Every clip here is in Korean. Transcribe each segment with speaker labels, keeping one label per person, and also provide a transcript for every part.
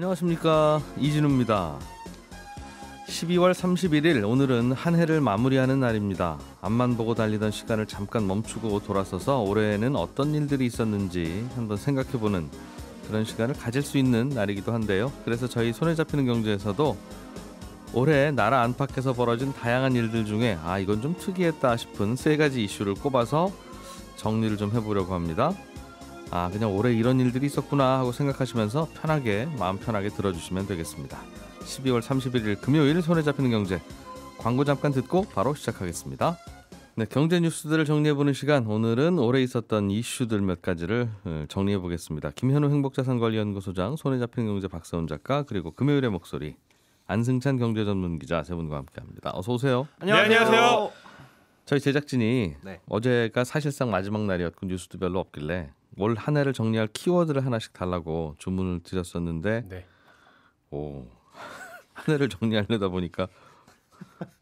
Speaker 1: 안녕하십니까 이진우입니다. 12월 31일 오늘은 한 해를 마무리하는 날입니다. 앞만 보고 달리던 시간을 잠깐 멈추고 돌아서서 올해에는 어떤 일들이 있었는지 한번 생각해보는 그런 시간을 가질 수 있는 날이기도 한데요. 그래서 저희 손에 잡히는 경제에서도 올해 나라 안팎에서 벌어진 다양한 일들 중에 아 이건 좀 특이했다 싶은 세 가지 이슈를 꼽아서 정리를 좀 해보려고 합니다. 아, 그냥 올해 이런 일들이 있었구나 하고 생각하시면서 편하게, 마음 편하게 들어주시면 되겠습니다. 12월 31일 금요일 손에 잡히는 경제. 광고 잠깐 듣고 바로 시작하겠습니다. 네, 경제 뉴스들을 정리해보는 시간. 오늘은 올해 있었던 이슈들 몇 가지를 어, 정리해보겠습니다. 김현우 행복자산관리연구소장, 손에 잡히는 경제 박사훈 작가, 그리고 금요일의 목소리 안승찬 경제전문기자 세 분과 함께합니다. 어서 오세요. 안녕하세요. 네, 안녕하세요. 저희 제작진이 네. 어제가 사실상 마지막 날이었고 뉴스도 별로 없길래 올 한 해를 정리할 키워드를 하나씩 달라고 주문을 드렸었는데 네. 오. 한 해를 정리하려다 보니까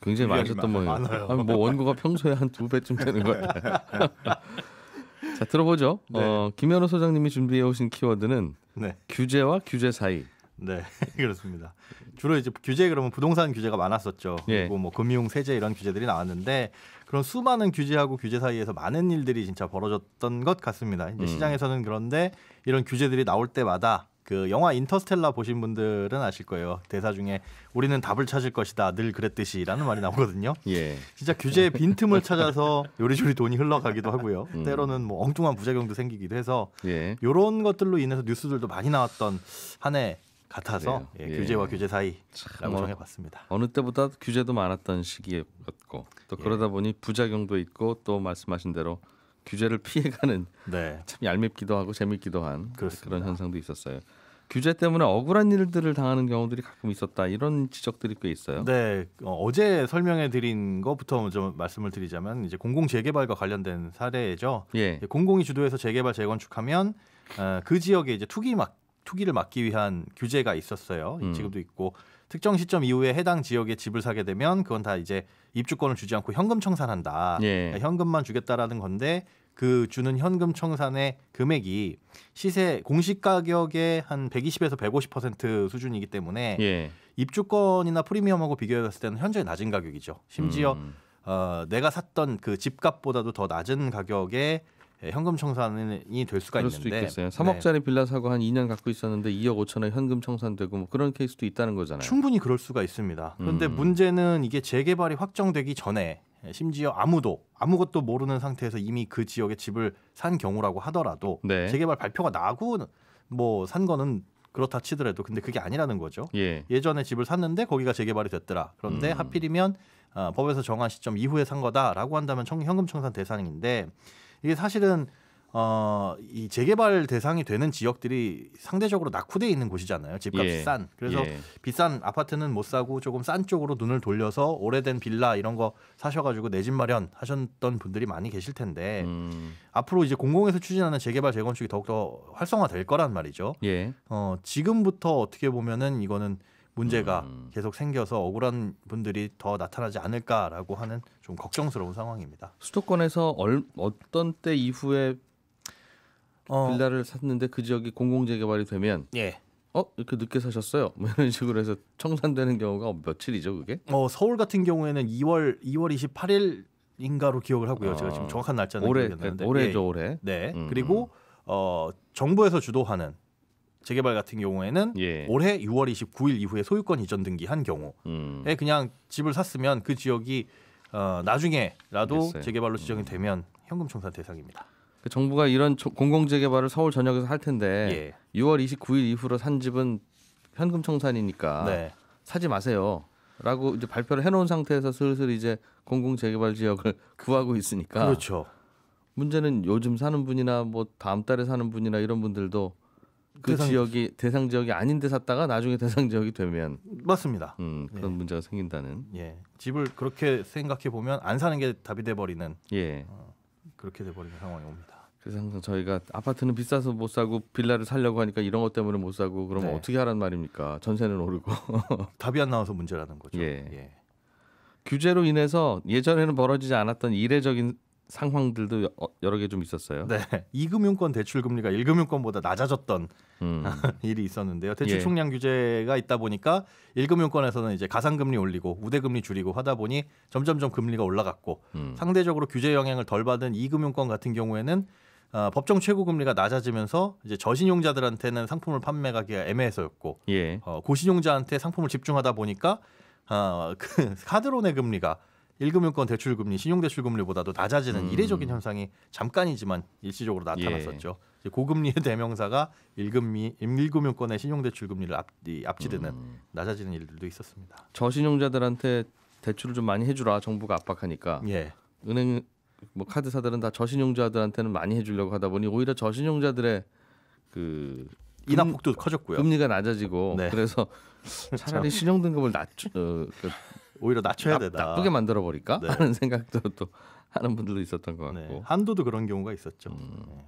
Speaker 1: 굉장히 많으셨던 모요 양이에 아니, 뭐 원고가 평소에 한 두 배쯤 되는 것 같아요. 자 들어보죠. 네. 어, 김현우 소장님이 준비해 오신 키워드는 네. 규제와 규제 사이.
Speaker 2: 네, 그렇습니다. 주로 이제 규제 그러면 부동산 규제가 많았었죠. 예. 그리고 예. 뭐 금융, 세제 이런 규제들이 나왔는데 그런 수많은 규제하고 규제 사이에서 많은 일들이 진짜 벌어졌던 것 같습니다. 이제 음. 시장에서는 그런데 이런 규제들이 나올 때마다 그 영화 인터스텔라 보신 분들은 아실 거예요. 대사 중에 우리는 답을 찾을 것이다. 늘 그랬듯이라는 말이 나오거든요. 예. 진짜 규제의 빈틈을 찾아서 요리조리 돈이 흘러가기도 하고요. 음. 때로는 뭐 엉뚱한 부작용도 생기기도 해서 예. 이런 것들로 인해서 뉴스들도 많이 나왔던 한해 같아서 예, 예, 규제와 규제 사이라고 어, 정해봤습니다. 어느 때보다 규제도 많았던
Speaker 1: 시기였고 또 예. 그러다 보니 부작용도 있고 또 말씀하신 대로 규제를 피해가는 네. 참 얄밉기도 하고 재밌기도 한 그렇습니다. 그런 현상도 있었어요. 규제 때문에 억울한 일들을 당하는 경우들이 가끔 있었다 이런 지적들이 꽤 있어요.
Speaker 2: 네, 어, 제 설명해 드린 것부터 먼 말씀을 드리자면 이제 공공 재개발과 관련된 사례죠. 예. 공공이 주도해서 재개발 재건축하면 어, 그 지역에 이제 투기 막 투기를 막기 위한 규제가 있었어요. 음. 지금도 있고 특정 시점 이후에 해당 지역에 집을 사게 되면 그건 다 이제 입주권을 주지 않고 현금 청산한다. 예. 그러니까 현금만 주겠다라는 건데 그 주는 현금 청산의 금액이 시세 공시 가격의 한 120에서 150% 수준이기 때문에 예. 입주권이나 프리미엄하고 비교했을 때는 현저히 낮은 가격이죠. 심지어 음. 어, 내가 샀던 그 집값보다도 더 낮은 가격에 예, 현금 청산이 될 수가 그럴 있는데 수도 있겠어요. 3억짜리
Speaker 1: 네. 빌라 사고 한 2년 갖고 있었는데 2억 5천 에 현금
Speaker 2: 청산되고 뭐 그런 케이스도 있다는 거잖아요. 충분히 그럴 수가 있습니다. 그런데 음. 문제는 이게 재개발이 확정되기 전에 심지어 아무도 아무것도 모르는 상태에서 이미 그 지역에 집을 산 경우라고 하더라도 네. 재개발 발표가 나고 뭐 산 거는 그렇다 치더라도 근데 그게 아니라는 거죠. 예. 전에 집을 샀는데 거기가 재개발이 됐더라. 그런데 음. 하필이면 어, 법에서 정한 시점 이후에 산 거다라고 한다면 청, 현금 청산 대상인데 이게 사실은 어, 이 재개발 대상이 되는 지역들이 상대적으로 낙후되어 있는 곳이잖아요. 집값이 예. 싼. 그래서 예. 비싼 아파트는 못 사고 조금 싼 쪽으로 눈을 돌려서 오래된 빌라 이런 거 사셔가지고 내 집 마련 하셨던 분들이 많이 계실 텐데 음. 앞으로 이제 공공에서 추진하는 재개발 재건축이 더욱더 활성화될 거란 말이죠. 예. 어, 지금부터 어떻게 보면은 이거는 문제가 음. 계속 생겨서 억울한 분들이 더 나타나지 않을까라고 하는 좀 걱정스러운 상황입니다.
Speaker 1: 수도권에서 얼, 어떤 때 이후에 어. 빌라를 샀는데 그 지역이 공공재개발이 되면 예. 어 이렇게 늦게 사셨어요? 뭐 이런 식으로 해서 청산되는 경우가 며칠이죠 그게?
Speaker 2: 어 서울 같은 경우에는 2월 2월 28일 인가로 기억을 하고요. 어. 제가 지금 아. 정확한 날짜는 모르겠억이안 나는데 올해죠 예. 올해. 네 음. 그리고 음. 어 정부에서 주도하는 재개발 같은 경우에는 예. 올해 6월 29일 이후에 소유권 이전 등기한 경우에 음. 그냥 집을 샀으면 그 지역이 어, 나중에라도 알겠어요. 재개발로 음. 지정이 되면 현금 청산 대상입니다. 그 정부가
Speaker 1: 이런 공공 재개발을 서울 전역에서 할 텐데 예. 6월 29일 이후로 산 집은 현금 청산이니까 네. 사지 마세요. 라고 이제 발표를 해놓은 상태에서 슬슬 이제 공공 재개발 지역을 구하고 있으니까 그렇죠. 문제는 요즘 사는 분이나 뭐 다음 달에 사는 분이나 이런 분들도 그 대상... 지역이 대상 지역이 아닌데 샀다가 나중에 대상 지역이 되면 맞습니다. 음, 그런 예. 문제가 생긴다는.
Speaker 2: 예. 집을 그렇게 생각해 보면 안 사는 게 답이 돼 버리는. 예. 어, 그렇게 돼 버리는 상황이 옵니다. 그래서
Speaker 1: 항상 저희가 아파트는 비싸서 못 사고 빌라를 살려고 하니까 이런 것 때문에 못 사고 그러면 네. 어떻게 하란 말입니까? 전세는 오르고
Speaker 2: 답이 안 나와서 문제라는 거죠. 예. 예.
Speaker 1: 규제로 인해서 예전에는 벌어지지 않았던 이례적인 상황들도 어, 여러 개 좀 있었어요. 네.
Speaker 2: 2금융권 대출 금리가 1금융권보다 낮아졌던
Speaker 3: 음.
Speaker 2: 일이 있었는데요. 대출 예. 총량 예. 규제가 있다 보니까 1금융권에서는 이제 가상 금리 올리고 우대 금리 줄이고 하다 보니 점점점 금리가 올라갔고 음. 상대적으로 규제 영향을 덜 받은 2금융권 같은 경우에는 어, 법정 최고 금리가 낮아지면서 이제 저신용자들한테는 상품을 판매하기가 애매해서였고 예. 어, 고신용자한테 상품을 집중하다 보니까 어, 그 카드론의 금리가 일금융권 대출금리, 신용대출금리보다도 낮아지는 음. 이례적인 현상이 잠깐이지만 일시적으로 나타났었죠. 예. 고금리의 대명사가 일금리, 일금융권의 신용대출금리를 앞, 앞지르는 음. 낮아지는 일들도 있었습니다. 저신용자들한테 대출을 좀 많이 해주라
Speaker 1: 정부가 압박하니까 예. 은행 뭐 카드사들은 다 저신용자들한테는 많이 해주려고 하다 보니 오히려 저신용자들의 그 인하폭도 커졌고요. 금리가 낮아지고 네. 그래서 차라리 신용 등급을 낮 어, 그 오히려 낮춰야 되다. 나쁘게 만들어 버릴까 네. 하는 생각도 또 하는 분들도 있었던 것 같고 네. 한도도 그런 경우가 있었죠. 음. 네.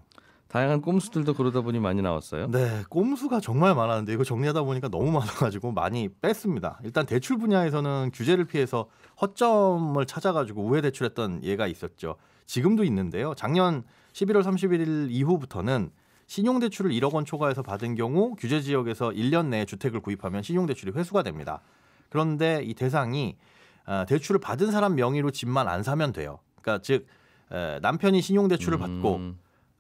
Speaker 2: 다양한 꼼수들도 그러다 보니 많이 나왔어요. 네, 꼼수가 정말 많았는데 이거 정리하다 보니까 너무 많아가지고 많이 뺐습니다. 일단 대출 분야에서는 규제를 피해서 허점을 찾아가지고 우회 대출했던 예가 있었죠. 지금도 있는데요. 작년 11월 31일 이후부터는 신용대출을 1억 원 초과해서 받은 경우 규제 지역에서 1년 내에 주택을 구입하면 신용대출이 회수가 됩니다. 그런데 이 대상이 어, 대출을 받은 사람 명의로 집만 안 사면 돼요. 그러니까 즉 남편이 신용대출을 음. 받고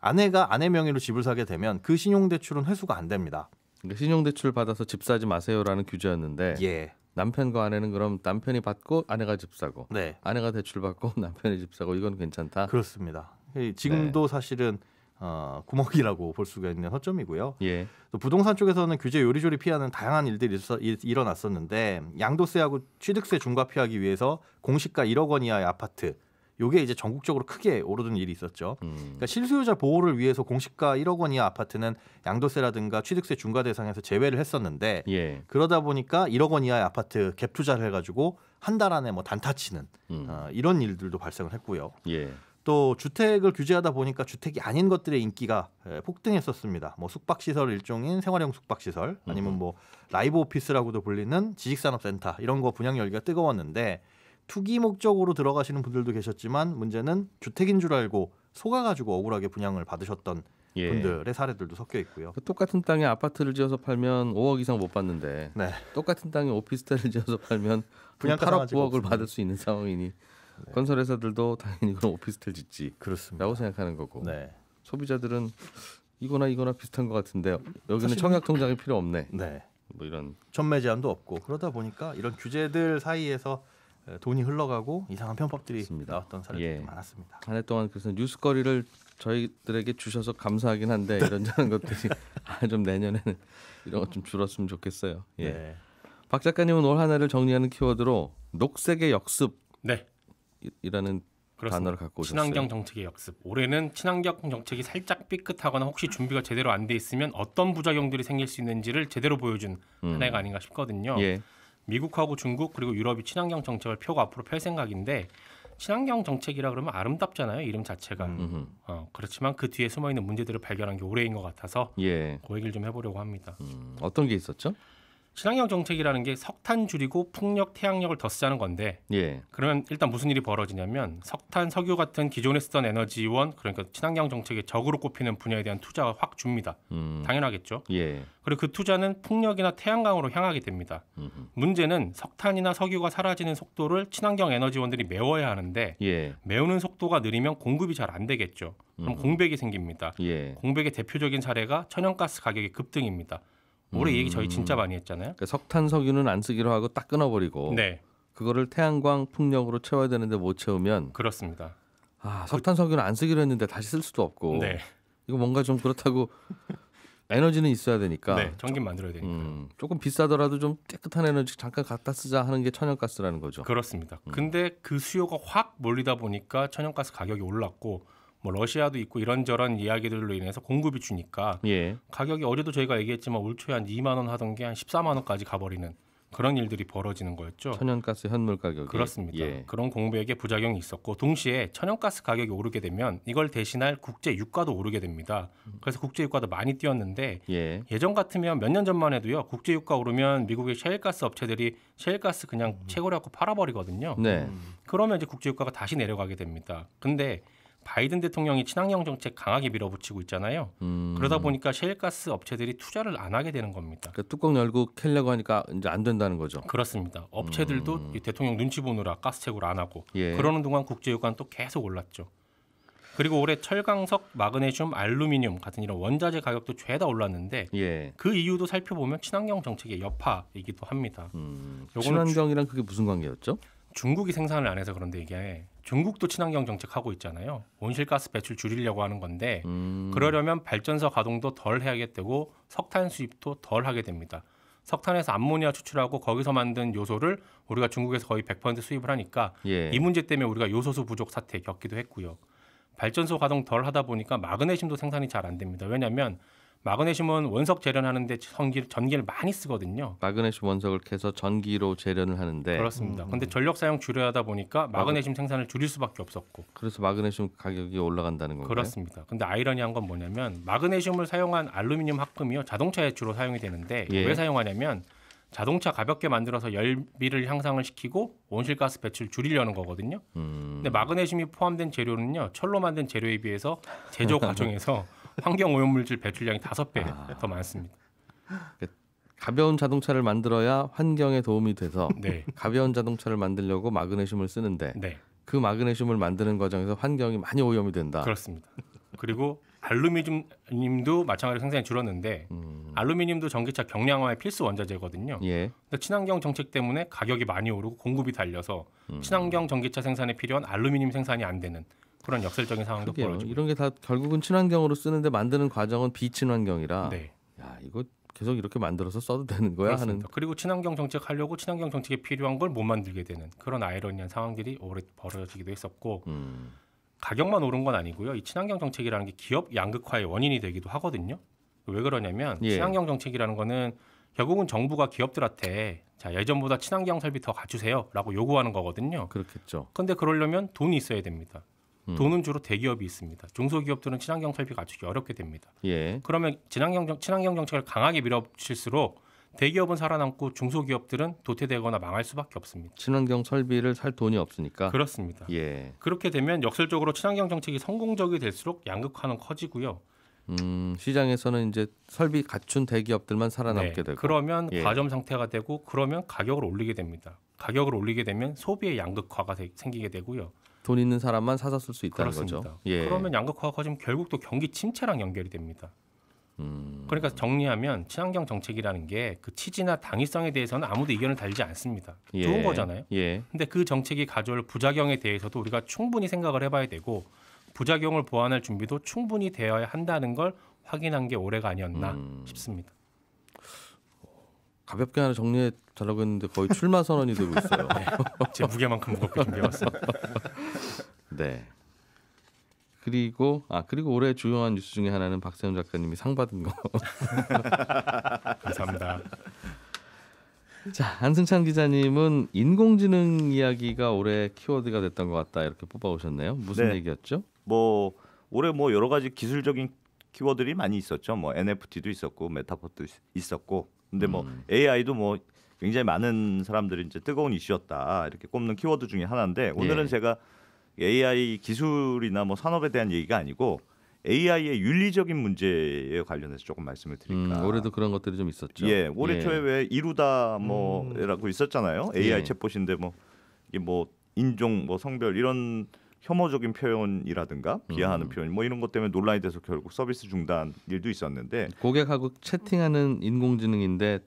Speaker 2: 아내가 아내 명의로 집을 사게 되면 그 신용대출은 회수가 안 됩니다. 그러니까 신용대출 받아서 집
Speaker 1: 사지 마세요라는 규제였는데 예. 남편과 아내는 그럼 남편이 받고 아내가 집 사고 네.
Speaker 2: 아내가 대출 받고 남편이 집 사고 이건 괜찮다. 그렇습니다. 지금도 네. 사실은 어, 구멍이라고 볼 수가 있는 허점이고요. 예. 또 부동산 쪽에서는 규제 요리조리 피하는 다양한 일들이 일어, 났었는데 양도세하고 취득세 중과 피하기 위해서 공시가 1억 원 이하의 아파트 요게 이제 전국적으로 크게 오르던 일이 있었죠. 음. 그러니까 실수요자 보호를 위해서 공시가 1억 원 이하 아파트는 양도세라든가 취득세 중과 대상에서 제외를 했었는데 예. 그러다 보니까 1억 원 이하의 아파트 갭 투자를 해가지고 한 달 안에 뭐 단타치는 음. 어, 이런 일들도 발생을 했고요. 예. 또 주택을 규제하다 보니까 주택이 아닌 것들의 인기가 예, 폭등했었습니다. 뭐 숙박시설 일종인 생활용 숙박시설 아니면 뭐 라이브 오피스라고도 불리는 지식산업센터 이런 거 분양 열기가 뜨거웠는데 투기 목적으로 들어가시는 분들도 계셨지만 문제는 주택인 줄 알고 속아가지고 억울하게 분양을 받으셨던
Speaker 1: 예. 분들의 사례들도 섞여 있고요. 그
Speaker 2: 똑같은 땅에
Speaker 1: 아파트를 지어서 팔면 5억 이상 못 받는데 네. 똑같은 땅에 오피스텔을 지어서 팔면 분양가 8억 9억을 받을 수 있는 상황이니 네. 건설회사들도 당연히 그럼 오피스텔 짓지. 그렇습니다.라고 생각하는 거고. 네. 소비자들은 이거나 이거나 비슷한 것 같은데 여기는 청약 통장이 필요 없네. 네. 뭐
Speaker 2: 이런 전매 제한도 없고 그러다 보니까 이런 규제들 사이에서 돈이 흘러가고 이상한 편법들이 맞습니다. 나왔던 사례들이 예. 많았습니다. 한 해
Speaker 1: 동안 그래서 뉴스거리를 저희들에게 주셔서 감사하긴 한데 네. 이런저런 것들이 아, 좀 내년에는 이런 것좀 줄었으면 좋겠어요. 예. 네. 박 작가님은 올 한해를 정리하는 키워드로 녹색의 역습 네. 이라는 그렇습니다. 단어를 갖고 오셨어요. 친환경
Speaker 4: 정책의 역습. 올해는 친환경 정책이 살짝 삐끗하거나 혹시 준비가 제대로 안 돼 있으면 어떤 부작용들이 생길 수 있는지를 제대로 보여준 음. 하나가 아닌가 싶거든요. 예. 미국하고 중국 그리고 유럽이 친환경 정책을 펴고 앞으로 펼 생각인데 친환경 정책이라 그러면 아름답잖아요 이름 자체가 음, 음. 어, 그렇지만 그 뒤에 숨어있는 문제들을 발견한 게 올해인 것 같아서 예. 그 얘기를 좀 해보려고 합니다 음,
Speaker 1: 어떤 게 있었죠?
Speaker 4: 친환경 정책이라는 게 석탄 줄이고 풍력, 태양력을 더 쓰자는 건데 예. 그러면 일단 무슨 일이 벌어지냐면 석탄, 석유 같은 기존에 쓰던 에너지원 그러니까 친환경 정책의 적으로 꼽히는 분야에 대한 투자가 확 줍니다. 음. 당연하겠죠. 예. 그리고 그 투자는 풍력이나 태양광으로 향하게 됩니다. 음흠. 문제는 석탄이나 석유가 사라지는 속도를 친환경 에너지원들이 메워야 하는데 예. 메우는 속도가 느리면 공급이 잘 안 되겠죠. 그럼 음. 공백이 생깁니다. 예. 공백의 대표적인 사례가 천연가스 가격의 급등입니다. 올해 얘기 저희 음. 진짜 많이
Speaker 1: 했잖아요. 그러니까 석탄 석유는 안 쓰기로 하고 딱 끊어버리고 네. 그거를 태양광 풍력으로 채워야 되는데 못 채우면 그렇습니다. 아 석탄 석유는 안 쓰기로 했는데 다시 쓸 수도 없고 네. 이거 뭔가 좀 그렇다고 에너지는 있어야 되니까 네, 전기 만들어야 되니까 음, 조금 비싸더라도 좀 깨끗한 에너지 잠깐 갖다 쓰자 하는 게 천연가스라는 거죠. 그렇습니다. 음. 근데
Speaker 4: 그 수요가 확 몰리다 보니까 천연가스 가격이 올랐고 뭐 러시아도 있고 이런저런 이야기들로 인해서 공급이 주니까 예. 가격이 어제도 저희가 얘기했지만 올 초에 한 2만 원 하던 게 한 14만 원까지 가버리는 그런 일들이 벌어지는 거였죠. 천연가스
Speaker 1: 현물 가격이 그렇습니다. 예. 그런
Speaker 4: 공백의 부작용이 있었고 동시에 천연가스 가격이 오르게 되면 이걸 대신할 국제 유가도 오르게 됩니다. 그래서 국제 유가도 많이 뛰었는데 예. 전 같으면 몇 년 전만 해도요 국제 유가 오르면 미국의 셰일가스 업체들이 셰일가스 그냥 음. 채굴하고 팔아버리거든요. 네. 음. 그러면 이제 국제 유가가 다시 내려가게 됩니다. 근데 바이든 대통령이 친환경 정책 강하게 밀어붙이고 있잖아요. 음. 그러다 보니까 셰일가스 업체들이 투자를 안 하게 되는 겁니다.
Speaker 1: 그러니까 뚜껑 열고
Speaker 4: 캘려고 하니까 이제 안 된다는 거죠. 그렇습니다. 업체들도 음. 대통령 눈치 보느라 가스 채굴 안 하고 예. 그러는 동안 국제유가는 또 계속 올랐죠. 그리고 올해 철강석, 마그네슘, 알루미늄 같은 이런 원자재 가격도 죄다 올랐는데 예. 그 이유도 살펴보면 친환경 정책의 여파이기도 합니다. 음. 친환경이랑 그게 무슨 관계였죠? 중국이 생산을 안 해서 그런데 이게 중국도 친환경 정책 하고 있잖아요. 온실가스 배출 줄이려고 하는 건데 음. 그러려면 발전소 가동도 덜해야겠 되고 석탄 수입도 덜 하게 됩니다. 석탄에서 암모니아 추출하고 거기서 만든 요소를 우리가 중국에서 거의 100% 수입을 하니까 예. 이 문제 때문에 우리가 요소수 부족 사태 겪기도 했고요. 발전소 가동 덜 하다 보니까 마그네슘도 생산이 잘 안 됩니다. 왜냐하면 마그네슘은 원석 재련하는데 전기, 전기를 많이 쓰거든요.
Speaker 1: 마그네슘 원석을 캐서 전기로 재련을 하는데 그렇습니다. 음.
Speaker 4: 근데 전력 사용 줄여하다 보니까 마그네슘
Speaker 1: 생산을 줄일 수밖에 없었고 그래서 마그네슘 가격이 올라간다는 거예요. 그렇습니다. 근데 아이러니한 건
Speaker 4: 뭐냐면 마그네슘을 사용한 알루미늄 합금이요 자동차에 주로 사용이 되는데 예. 왜 사용하냐면 자동차 가볍게 만들어서 열비를 향상을 시키고 온실가스 배출을 줄이려는 거거든요. 음. 근데 마그네슘이 포함된 재료는요 철로 만든 재료에 비해서 제조 과정에서 환경 오염물질 배출량이 다섯 배더 아. 많습니다.
Speaker 1: 그 가벼운 자동차를 만들어야 환경에 도움이 돼서 네. 가벼운 자동차를 만들려고 마그네슘을 쓰는데 네. 그 마그네슘을 만드는 과정에서 환경이 많이 오염이 된다. 그렇습니다. 그리고
Speaker 4: 알루미늄도 마찬가지로 생산이 줄었는데 음. 알루미늄도 전기차 경량화의 필수 원자재거든요. 예. 근데 친환경 정책 때문에 가격이 많이 오르고 공급이 달려서 음. 친환경 전기차 생산에 필요한 알루미늄 생산이 안 되는 그런 역설적인 상황도 그게요.
Speaker 1: 벌어지고 이런 게 다 결국은 친환경으로 쓰는데 만드는 과정은 비친환경이라. 네. 야 이거 계속 이렇게 만들어서 써도 되는 거야 그렇습니다. 하는.
Speaker 4: 그리고 친환경 정책 하려고 친환경 정책에 필요한 걸 못 만들게 되는 그런 아이러니한 상황들이 오래 벌어지기도 했었고 음. 가격만 오른 건 아니고요. 이 친환경 정책이라는 게 기업 양극화의 원인이 되기도 하거든요. 왜 그러냐면 예. 친환경 정책이라는 거는 결국은 정부가 기업들한테 자 예전보다 친환경 설비 더 갖추세요라고 요구하는 거거든요. 그렇겠죠. 근데 그러려면 돈이 있어야 됩니다. 음. 돈은 주로 대기업이 있습니다. 중소기업들은 친환경 설비 갖추기 어렵게 됩니다. 예. 그러면 친환경, 친환경 정책을 강하게 밀어붙일수록 대기업은 살아남고 중소기업들은 도태되거나 망할 수밖에 없습니다.
Speaker 1: 친환경 설비를 살 돈이 없으니까. 그렇습니다. 예.
Speaker 4: 그렇게 되면 역설적으로 친환경 정책이 성공적이 될수록 양극화는 커지고요.
Speaker 1: 음, 시장에서는 이제 설비 갖춘 대기업들만 살아남게 네, 되고 그러면 예. 과점
Speaker 4: 상태가 되고 그러면 가격을 올리게 됩니다. 가격을 올리게 되면 소비의 양극화가 되, 생기게 되고요. 돈 있는 사람만 사서 쓸 수 있다는 그렇습니다. 거죠. 예. 그러면 양극화가 커지면 결국 또 경기 침체랑 연결이 됩니다. 음... 그러니까 정리하면 친환경 정책이라는 게 그 취지나 당위성에 대해서는 아무도 의견을 달리지 않습니다. 예. 좋은 거잖아요. 예. 근데 그 정책이 가져올 부작용에 대해서도 우리가 충분히 생각을 해봐야 되고 부작용을 보완할 준비도 충분히 되어야 한다는 걸 확인한 게 올해가 아니었나 음... 싶습니다.
Speaker 1: 가볍게 하나 정리해 잘 나고 있는데 거의 출마 선언이 되고 있어요. 네. 제 무게만큼 무겁게 준비해왔어. 네. 그리고 아 그리고 올해 주요한 뉴스 중에 하나는 박세훈 작가님이 상 받은 거. 감사합니다. 자 안승찬 기자님은 인공지능 이야기가 올해 키워드가
Speaker 3: 됐던 것 같다 이렇게 뽑아오셨네요. 무슨 네. 얘기였죠? 뭐 올해 뭐 여러 가지 기술적인 키워드들이 많이 있었죠. 뭐 NFT도 있었고 메타버도 있었고 근데 뭐 음. AI도 뭐 굉장히 많은 사람들이 이제 뜨거운 이슈였다 이렇게 꼽는 키워드 중에 하나인데 오늘은 예. 제가 AI 기술이나 뭐 산업에 대한 얘기가 아니고 AI의 윤리적인 문제에 관련해서 조금 말씀을 음, 드릴까. 음, 올해도 그런 것들이 좀 있었죠. 예, 올해 예. 초에 왜 이루다 뭐라고 음. 있었잖아요. AI 예. 챗봇인데 뭐 이게 뭐 인종, 뭐 성별 이런 혐오적인 표현이라든가 음. 비하하는 음. 표현 뭐 이런 것 때문에 논란이 돼서 결국 서비스 중단 일도 있었는데
Speaker 1: 고객하고 채팅하는 인공지능인데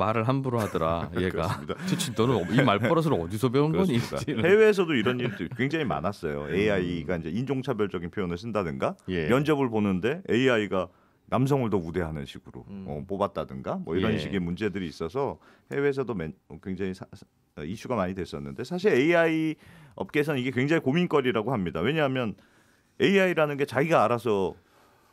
Speaker 1: 말을 함부로
Speaker 3: 하더라 얘가. 대체 너는 이 말버릇을 어디서 배운 그니다 거니? 해외에서도 이런 일도 굉장히 많았어요. AI가 이제 인종차별적인 표현을 쓴다든가 예. 면접을 보는데 AI가 남성을 더 우대하는 식으로 음. 어, 뽑았다든가 뭐 이런 예. 식의 문제들이 있어서 해외에서도 맨, 굉장히 사, 이슈가 많이 됐었는데 사실 AI 업계에서는 이게 굉장히 고민거리라고 합니다. 왜냐하면 AI라는 게 자기가 알아서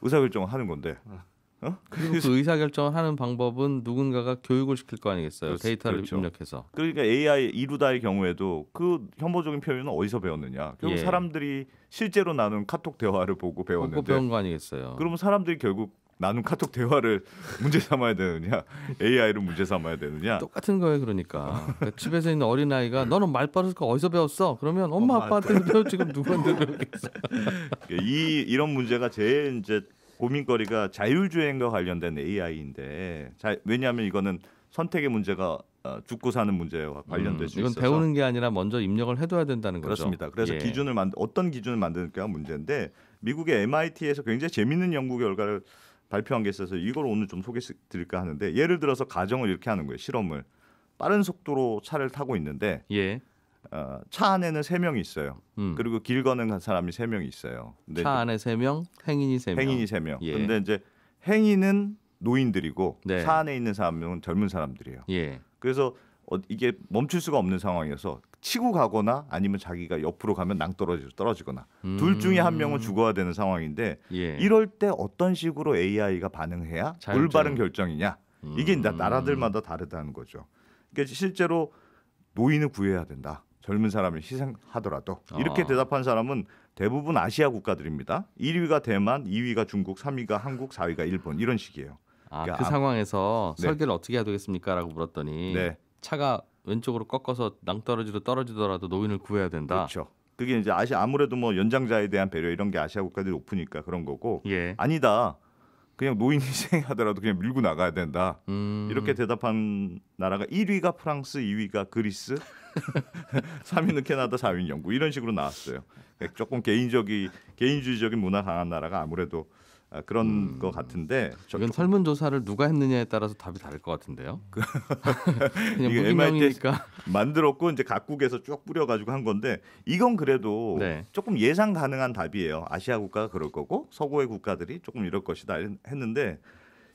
Speaker 3: 의사결정을 하는 건데 어. 어? 그리고 그 의사결정을 하는 방법은 누군가가 교육을 시킬 거 아니겠어요. 그렇지, 데이터를 그렇죠. 입력해서. 그러니까 AI 이루다의 경우에도 그 혐오적인 표현은 어디서 배웠느냐. 결국 예. 사람들이 실제로 나눈 카톡 대화를 보고 배웠는데. 보고 배운 거 아니겠어요. 그러면 사람들이 결국 나눈 카톡 대화를 문제 삼아야 되느냐 AI를 문제 삼아야 되느냐 똑같은 거예요 그러니까,
Speaker 1: 그러니까 집에서 있는 어린 아이가 너는 말버릇가 어디서 배웠어 그러면 엄마, 아빠한테 배웠지 그럼 누구한테 배웠겠어
Speaker 3: 이런 문제가 제일 이제 고민거리가 자율주행과 관련된 AI인데 자, 왜냐하면 이거는 선택의 문제가 어, 죽고 사는 문제와 음, 관련될 음, 수 이건 있어서 배우는 게 아니라 먼저 입력을 해둬야 된다는 거죠. 그렇습니다. 그래서 예. 기준을 만 어떤 기준을 만드는가 문제인데 미국의 MIT에서 굉장히 재밌는 연구 결과를 발표한 게 있어서 이걸 오늘 좀 소개드릴까 해 하는데 예를 들어서 가정을 이렇게 하는 거예요. 실험을 빠른 속도로 차를 타고 있는데 예. 어, 차 안에는 세 명이 있어요. 음. 그리고 길 거는 사람이 세 명이 있어요. 근데 차
Speaker 1: 안에 세 명, 행인이 세 명. 행인이 세 명. 예. 근데
Speaker 3: 이제 행인은 노인들이고 네. 차 안에 있는 사람은 젊은 사람들이에요. 예. 그래서 어, 이게 멈출 수가 없는 상황이어서 치고 가거나 아니면 자기가 옆으로 가면 낭떨어지고 떨어지거나 음. 둘 중에 한 명은 죽어야 되는 상황인데 예. 이럴 때 어떤 식으로 AI가 반응해야 자율적 올바른 결정이냐 음. 이게 나라들마다 다르다는 거죠. 그러니까 실제로 노인을 구해야 된다. 젊은 사람을 희생하더라도 이렇게 아. 대답한 사람은 대부분 아시아 국가들입니다. 1위가 대만, 2위가 중국, 3위가 한국, 4위가 일본 이런 식이에요. 아, 그러니까 그 아,
Speaker 1: 상황에서 네. 설계를 어떻게 해야 되겠습니까라고 물었더니 네. 차가 왼쪽으로 꺾어서 낭떠러지로 떨어지더라도 노인을 구해야 된다. 그렇죠.
Speaker 3: 그게 이제 아시 아무래도 뭐 연장자에 대한 배려 이런 게 아시아 국가들이 높으니까 그런 거고 예. 아니다. 그냥 노인 희생하더라도 그냥 밀고 나가야 된다. 음. 이렇게 대답한 나라가 1위가 프랑스, 2위가 그리스, 3위는 캐나다, 4위는 영국 이런 식으로 나왔어요. 조금 개인적이 개인주의적인 문화 강한 나라가 아무래도 아, 그런 음. 것 같은데 이건 설문 조사를 누가 했느냐에 따라서 답이 다를 것 같은데요. 그냥 무기명이니까 만들었고 이제 각국에서 쭉 뿌려가지고 한 건데 이건 그래도 네. 조금 예상 가능한 답이에요. 아시아 국가가 그럴 거고 서구의 국가들이 조금 이럴 것이다 했는데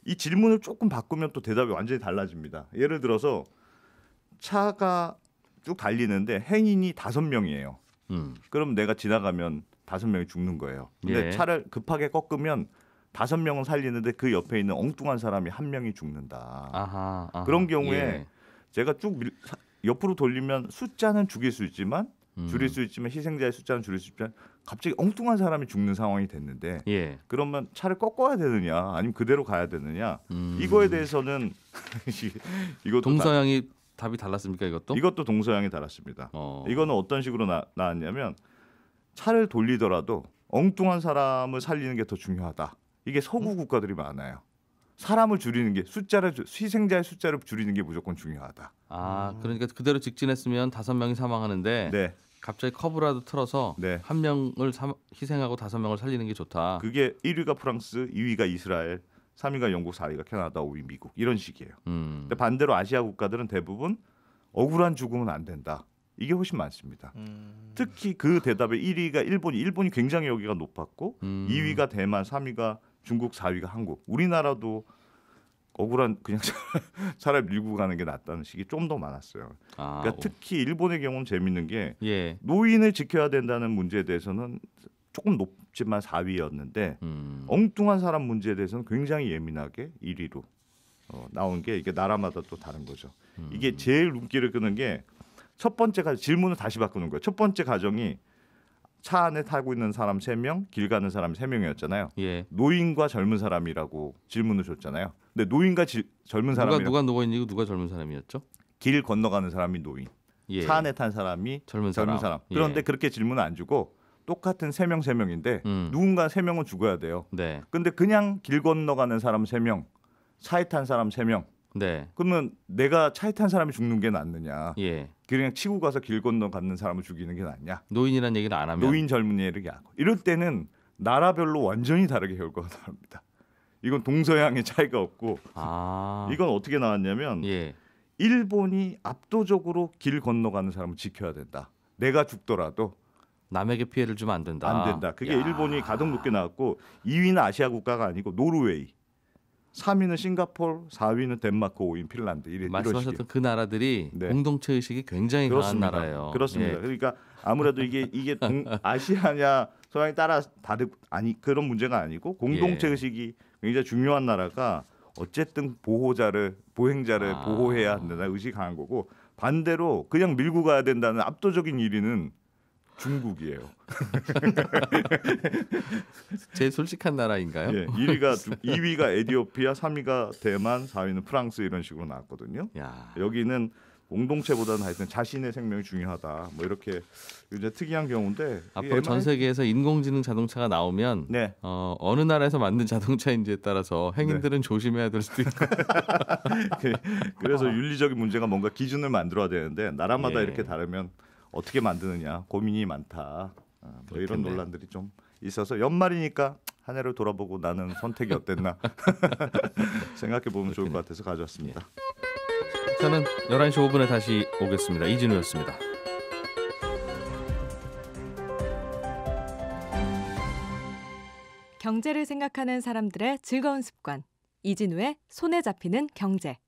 Speaker 3: 이 질문을 조금 바꾸면 또 대답이 완전히 달라집니다. 예를 들어서 차가 쭉 달리는데 행인이 다섯 명이에요. 음. 그럼 내가 지나가면 다섯 명이 죽는 거예요. 근데 예. 차를 급하게 꺾으면 다섯 명은 살리는데 그 옆에 있는 엉뚱한 사람이 한 명이 죽는다. 아하, 아하. 그런 경우에 예. 제가 쭉 밀, 옆으로 돌리면 숫자는 죽일 수 있지만 음. 줄일 수 있지만 희생자의 숫자는 줄일 수 있지만 갑자기 엉뚱한 사람이 죽는 상황이 됐는데 예. 그러면 차를 꺾어야 되느냐 아니면 그대로 가야 되느냐 음. 이거에 대해서는 이거 동서양이 나, 답이 달랐습니까 이것도? 이것도 동서양이 달랐습니다. 어. 이거는 어떤 식으로 나, 나왔냐면 차를 돌리더라도 엉뚱한 사람을 살리는 게 더 중요하다. 이게 서구 음. 국가들이 많아요. 사람을 줄이는 게 숫자를 희생자의 숫자를 줄이는 게 무조건 중요하다.
Speaker 1: 아 그러니까 그대로 직진했으면 다섯 명이 사망하는데 네. 갑자기 커브라도
Speaker 3: 틀어서 네. 한 명을 사, 희생하고 다섯 명을 살리는 게 좋다. 그게 1위가 프랑스, 2위가 이스라엘, 3위가 영국, 4위가 캐나다, 5위 미국 이런 식이에요. 음. 근데 반대로 아시아 국가들은 대부분 억울한 죽음은 안 된다. 이게 훨씬 많습니다. 음. 특히 그 대답에 1위가 일본이 일본이 굉장히 여기가 높았고 음. 2위가 대만, 3위가 중국 4위가 한국. 우리나라도 억울한 그냥 차라리 밀고 가는 게 낫다는 식이 좀 더 많았어요.
Speaker 1: 아,
Speaker 4: 그러니까 어. 특히
Speaker 3: 일본의 경우는 재밌는 게 예. 노인을 지켜야 된다는 문제에 대해서는 조금 높지만 4위였는데 음. 엉뚱한 사람 문제에 대해서는 굉장히 예민하게 1위로 어, 나온 게 이게 나라마다 또 다른 거죠. 음. 이게 제일 눈길을 끄는 게 첫 번째 가 질문을 다시 바꾸는 거예요. 첫 번째 가정이 차 안에 타고 있는 사람 3명길 가는 사람 3명이었잖아요 예. 노인과 젊은 사람이라고 질문을 줬잖아요. 근데 노인과 지, 젊은 사람 누가, 누가 누워 있고 누가 젊은 사람이었죠? 길 건너가는 사람이 노인. 예. 차 안에 탄 사람이 젊은 사람. 젊은 사람. 예. 그런데 예. 그렇게 질문을 안 주고 똑같은 3명3명인데 음. 누군가 3명은 죽어야 돼요. 네. 근데 그냥 길 건너가는 사람 3명 차에 탄 사람 3명 네. 그러면 내가 차에 탄 사람이 죽는 게 낫느냐? 예. 그냥 치고 가서 길 건너 갔는 사람을 죽이는 게 낫냐? 노인이라는 얘기를 안 하면 노인 젊은이 이렇게 하고 이럴 때는 나라별로 완전히 다르게 결과가 나옵니다. 이건 동서양의 차이가 없고 아. 이건 어떻게 나왔냐면 예. 일본이 압도적으로 길 건너가는 사람을 지켜야 된다. 내가 죽더라도 남에게 피해를 주면 안 된다. 안 된다. 그게 야. 일본이 가동 높게 나왔고 2위는 아시아 국가가 아니고 노르웨이. 3위는 싱가폴, 4위는 덴마크, 5위는 핀란드. 이래, 말씀하셨던 그 나라들이 네. 공동체 의식이 굉장히 그렇습니다. 강한 나라예요. 그렇습니다. 예. 그러니까 아무래도 이게 이게 동, 아시아냐 소양이 따라 다르 아니 그런 문제가 아니고 공동체 예. 의식이 굉장히 중요한 나라가 어쨌든 보호자를 보행자를 아. 보호해야 한다는 의식 강한 거고 반대로 그냥 밀고 가야 된다는 압도적인 1위는 중국이에요. 제일 솔직한 나라인가요? 예, 1위가 2위가 에디오피아, 3위가 대만, 4위는 프랑스 이런 식으로 나왔거든요. 야. 여기는 공동체보다는 하여튼 자신의 생명이 중요하다. 뭐 이렇게 이제 특이한 경우인데 앞으로 MI... 전
Speaker 1: 세계에서 인공지능 자동차가 나오면 네. 어, 어느 나라에서 만든 자동차인지에
Speaker 3: 따라서 행인들은 네. 조심해야 될 수도 있고 그, 그래서 윤리적인 문제가 뭔가 기준을 만들어야 되는데 나라마다 예. 이렇게 다르면 어떻게 만드느냐 고민이 많다. 어, 뭐 이런 논란들이 좀 있어서 연말이니까 한 해를 돌아보고 나는 선택이 어땠나 생각해 보면 좋을 것 같아서 가져왔습니다. 예.
Speaker 1: 저는 11시 5분에 다시 오겠습니다. 이진우였습니다.
Speaker 2: 경제를 생각하는 사람들의 즐거운 습관. 이진우의 손에 잡히는 경제.